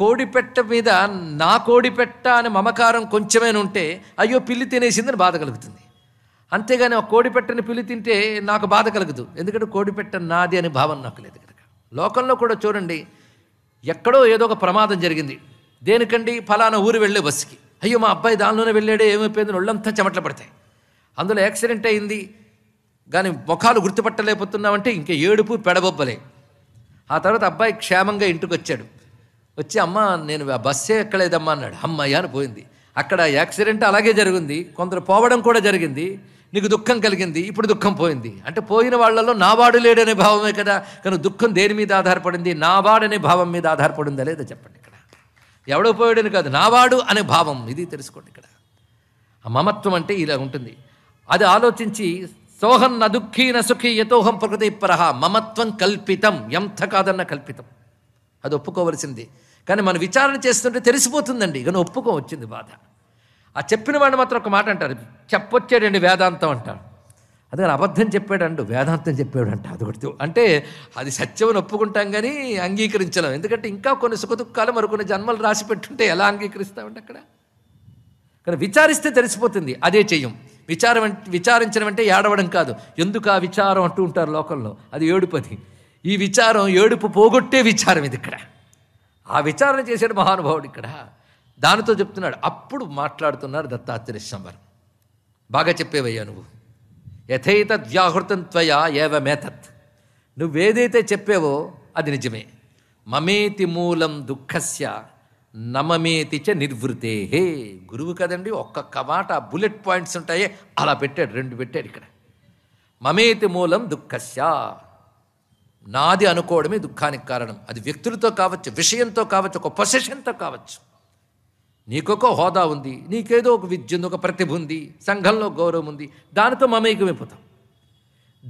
కోడిపెట్ట మీద నా కోడిపెట్ట అనే మమకారం కొంచెమైనా ఉంటే అయ్యో పిల్లి తినేసిందని బాధ కలుగుతుంది అంతేగాని ఆ కోడిపెట్టని పిల్లి తింటే నాకు బాధ కలగదు ఎందుకంటే కోడిపెట్ట నాది అనే భావన నాకు లేదు కనుక లోకంలో కూడా చూడండి ఎక్కడో ఏదో ఒక ప్రమాదం జరిగింది దేనికండి ఫలానా ఊరు వెళ్ళే బస్సుకి అయ్యో మా అబ్బాయి దానిలోనే వెళ్ళాడే ఏమైపోయింది ఒళ్ళంతా చెమట్లు పడతాయి అందులో యాక్సిడెంట్ అయింది కానీ ముఖాలు గుర్తుపట్టలేకపోతున్నామంటే ఇంకా ఏడుపు పెడబొబ్బలే ఆ తర్వాత అబ్బాయి క్షేమంగా ఇంటికి వచ్చాడు వచ్చి అమ్మ నేను బస్సే ఎక్కలేదమ్మా అన్నాడు అమ్మయ్య అని పోయింది అక్కడ యాక్సిడెంట్ అలాగే జరిగింది కొందరు పోవడం కూడా జరిగింది నీకు దుఃఖం కలిగింది ఇప్పుడు దుఃఖం పోయింది అంటే పోయిన వాళ్ళలో నావాడు లేడనే భావమే కదా కానీ దుఃఖం దేని మీద ఆధారపడింది నావాడనే భావం మీద ఆధారపడిందా లేదా చెప్పండి ఇక్కడ ఎవడో పోయాడని కాదు నావాడు అనే భావం ఇది తెలుసుకోండి ఇక్కడ ఆ మమత్వం అంటే ఇలా ఉంటుంది అది ఆలోచించి సోహం నదుఃఖీన సుఖీ యతోహం ప్రకృతి ప్రహ మమత్వం కల్పితం ఎంత కాదన్న కల్పితం అది ఒప్పుకోవలసింది కానీ మనం విచారణ చేస్తుంటే తెలిసిపోతుందండి కానీ ఒప్పుకో వచ్చింది బాధ ఆ చెప్పిన వాడిని మాత్రం ఒక మాట అంటారు చెప్పొచ్చాడండి వేదాంతం అంటాడు అదే అబద్ధం చెప్పాడండు వేదాంతం చెప్పాడంట అది ఒకటి అంటే అది సత్యం ఒప్పుకుంటాం కానీ అంగీకరించలేం ఎందుకంటే ఇంకా కొన్ని సుఖదుఖాలు మరికొన్ని జన్మలు రాసి పెట్టుంటే ఎలా అంగీకరిస్తామంటే అక్కడ కానీ విచారిస్తే తెలిసిపోతుంది అదే చెయ్యం విచారం విచారించడం అంటే ఏడవడం కాదు ఎందుకు ఆ విచారం అంటూ ఉంటారు లోకంలో అది ఏడుపది ఈ విచారం ఏడుపు పోగొట్టే విచారం ఇది ఇక్కడ ఆ విచారణ చేశాడు మహానుభావుడు ఇక్కడ దానితో చెప్తున్నాడు అప్పుడు మాట్లాడుతున్నారు దత్తాత్రేయ సంవరం బాగా చెప్పేవయ్యా నువ్వు యథైత వ్యాహృతం త్వయా ఏవమేతత్ నువ్వేదైతే చెప్పేవో అది నిజమే మమేతి మూలం దుఃఖస్య నమమేతి చ నిర్వృతే గురువు కదండి ఒక్కొక్క మాట బుల్లెట్ పాయింట్స్ ఉంటాయి అలా పెట్టాడు రెండు పెట్టాడు ఇక్కడ మమేతి మూలం దుఃఖస్యా నాది అనుకోవడమే దుఃఖానికి కారణం అది వ్యక్తులతో కావచ్చు విషయంతో కావచ్చు ఒక పొసెషన్తో కావచ్చు నీకొక హోదా ఉంది నీకేదో ఒక విద్య ఉంది ఒక ప్రతిభ ఉంది సంఘంలో గౌరవం ఉంది దానితో మమేకమైపోతాం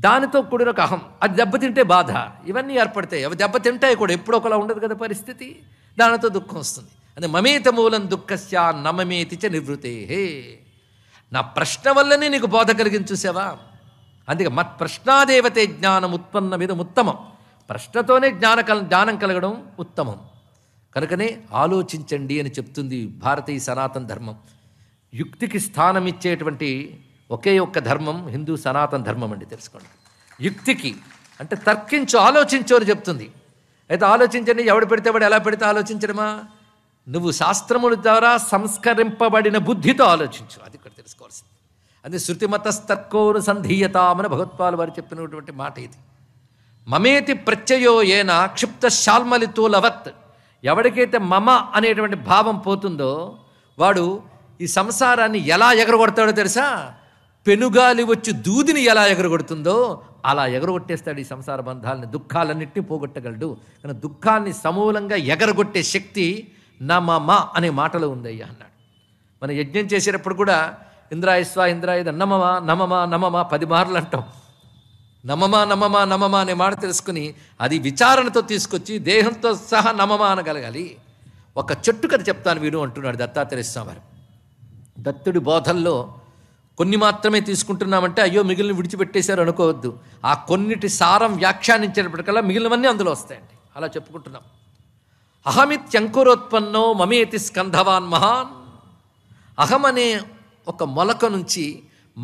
దానితో కూడిన ఒక అహం అది దెబ్బతింటే బాధ ఇవన్నీ ఏర్పడతాయి అవి దెబ్బతింటాయి కూడా ఎప్పుడు ఒకలా ఉండదు కదా పరిస్థితి దానితో దుఃఖం వస్తుంది అంటే మమేత మూలం దుఃఖస్య నమమేతి చ నివృతే హే నా ప్రశ్న వల్లనే నీకు బోధ కలిగింది చూసావా అందుకే మత్ ప్రశ్నాదేవతే జ్ఞానం ఉత్పన్నమిదం ఉత్తమం ప్రశ్నతోనే జ్ఞాన జ్ఞానం కలగడం ఉత్తమం కనుకనే ఆలోచించండి అని చెప్తుంది భారతీయ సనాతన ధర్మం యుక్తికి స్థానం ఇచ్చేటువంటి ఒకే ఒక్క ధర్మం హిందూ సనాతన ధర్మం అండి తెలుసుకోండి యుక్తికి అంటే తర్కించు ఆలోచించు అని చెప్తుంది అయితే ఆలోచించండి ఎవడు పెడితే వాడు ఎలా పెడితే ఆలోచించడమా నువ్వు శాస్త్రముల ద్వారా సంస్కరింపబడిన బుద్ధితో ఆలోచించు అది ఇక్కడ తెలుసుకోవాల్సింది అది సంధీయతామని భగత్వాలు వారు చెప్పినటువంటి మాట ఇది మమేతి ప్రత్యయో ఏన క్షిప్త శాల్మలితోలవత్ ఎవరికైతే మమ అనేటువంటి భావం పోతుందో వాడు ఈ సంసారాన్ని ఎలా ఎగరగొడతాడో తెలుసా పెనుగాలి వచ్చి దూదిని ఎలా ఎగరగొడుతుందో అలా ఎగరగొట్టేస్తాడు ఈ సంసార బంధాలని దుఃఖాలన్నింటినీ పోగొట్టగలడు కానీ దుఃఖాన్ని సమూలంగా ఎగరగొట్టే శక్తి నా మా మా అనే మాటలో ఉందయ్యా అన్నాడు మన యజ్ఞం చేసేటప్పుడు కూడా ఇంద్రాయస్వా ఇంద్రాయుధ నమమా నమమా నమమా పది మార్లు అంటాం నమమా నమమా నమమా అనే మాట తెలుసుకుని అది విచారణతో తీసుకొచ్చి దేహంతో సహా నమమా అనగలగాలి ఒక చెట్టు కథ చెప్తాను వీడు అంటున్నాడు దత్తాత్రేయ స్వామి దత్తుడి బోధల్లో కొన్ని మాత్రమే తీసుకుంటున్నామంటే అయ్యో మిగిలిన విడిచిపెట్టేశారు అనుకోవద్దు ఆ కొన్నిటి సారం వ్యాఖ్యానించేటప్పటికల్లా మిగిలినవన్నీ అందులో వస్తాయండి అలా చెప్పుకుంటున్నాం అహమిత్యంకురోత్పన్నో మమేతి స్కంధవాన్ మహాన్ అహం అనే ఒక మొలక నుంచి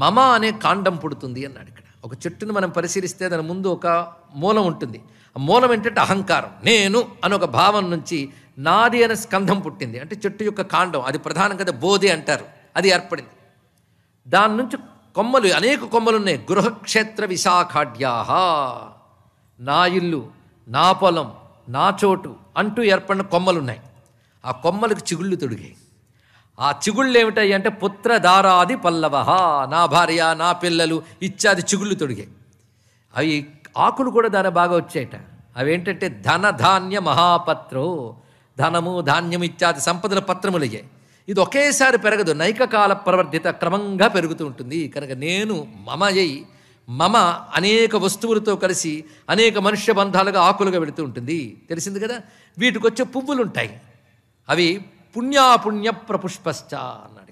మమ అనే కాండం పుడుతుంది అన్నాడు ఇక్కడ ఒక చెట్టును మనం పరిశీలిస్తే దాని ముందు ఒక మూలం ఉంటుంది ఆ మూలం ఏంటంటే అహంకారం నేను అని ఒక భావం నుంచి నాది అనే స్కంధం పుట్టింది అంటే చెట్టు యొక్క కాండం అది ప్రధాన కదా బోధి అంటారు అది ఏర్పడింది దాని నుంచి కొమ్మలు అనేక కొమ్మలు ఉన్నాయి గృహక్షేత్ర విశాఖాడ్యాహ నా ఇల్లు నా పొలం నా చోటు అంటూ ఏర్పడిన కొమ్మలు ఉన్నాయి ఆ కొమ్మలకు చిగుళ్ళు తొడిగాయి ఆ చిగుళ్ళు ఏమిటాయి అంటే పుత్రధారాది పల్లవ నా భార్య నా పిల్లలు ఇచ్చాది చిగుళ్ళు తొడిగాయి అవి ఆకులు కూడా దాని బాగా వచ్చాయట ఏంటంటే ధన ధాన్య మహాపత్రో ధనము ధాన్యం ఇత్యాది సంపదల పత్రములయ్యాయి ఇది ఒకేసారి పెరగదు నైకకాల ప్రవర్ధిత క్రమంగా పెరుగుతూ ఉంటుంది కనుక నేను మమయై మమ అనేక వస్తువులతో కలిసి అనేక మనుష్య బంధాలుగా ఆకులుగా వెళుతూ ఉంటుంది తెలిసింది కదా వీటికి వచ్చే పువ్వులు ఉంటాయి అవి పుణ్యాపుణ్య ప్రపుష్పశ్చ అన్నాడు